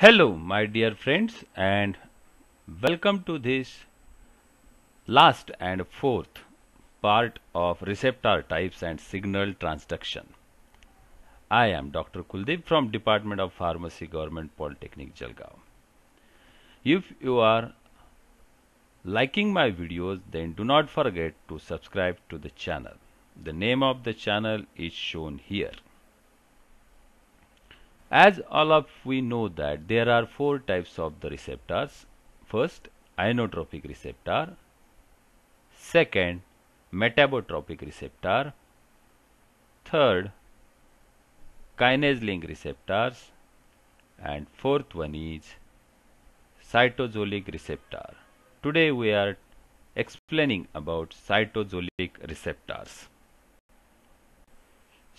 Hello my dear friends and welcome to this last and fourth part of receptor types and signal transduction. I am Dr. Kuldeep from Department of Pharmacy Government Polytechnic Jalgaon. If you are liking my videos then do not forget to subscribe to the channel. The name of the channel is shown here. As all of we know that there are four types of the receptors. First, ionotropic receptor. Second, metabotropic receptor. Third, kinase link receptors. And fourth one is cytosolic receptor. Today we are explaining about cytosolic receptors.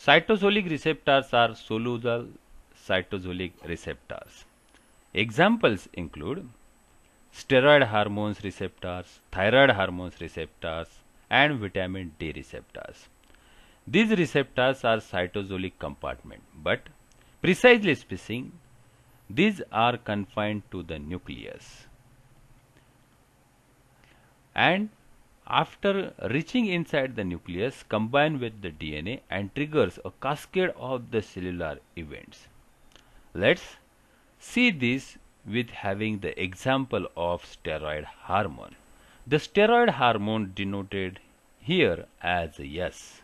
Cytosolic receptors are soluble cytosolic receptors. Examples include steroid hormones receptors, thyroid hormones receptors, and vitamin D receptors. These receptors are cytosolic compartment, but precisely speaking, these are confined to the nucleus. And after reaching inside the nucleus, combine with the DNA and triggers a cascade of the cellular events. Let's see this with having the example of steroid hormone. The steroid hormone denoted here as S.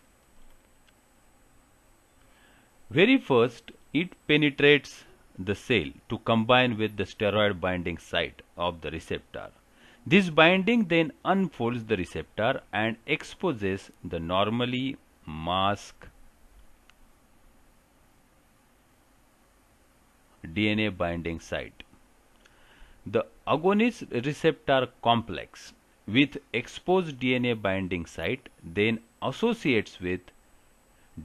Very first, it penetrates the cell to combine with the steroid binding site of the receptor. This binding then unfolds the receptor and exposes the normally masked DNA binding site. The agonist receptor complex with exposed DNA binding site then associates with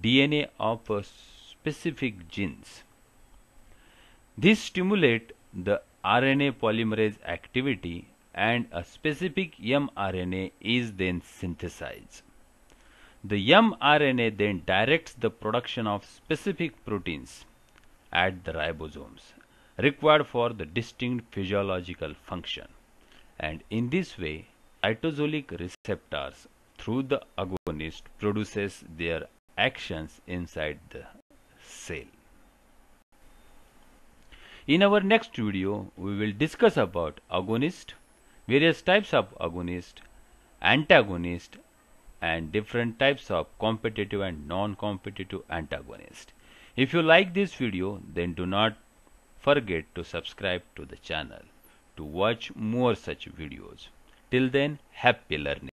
DNA of specific genes. This stimulate the RNA polymerase activity and a specific mRNA is then synthesized. The mRNA then directs the production of specific proteins at the ribosomes required for the distinct physiological function. And in this way, cytosolic receptors through the agonist produces their actions inside the cell. In our next video, we will discuss about agonist, various types of agonist, antagonist and different types of competitive and non-competitive antagonist. If you like this video, then do not forget to subscribe to the channel to watch more such videos. Till then, happy learning.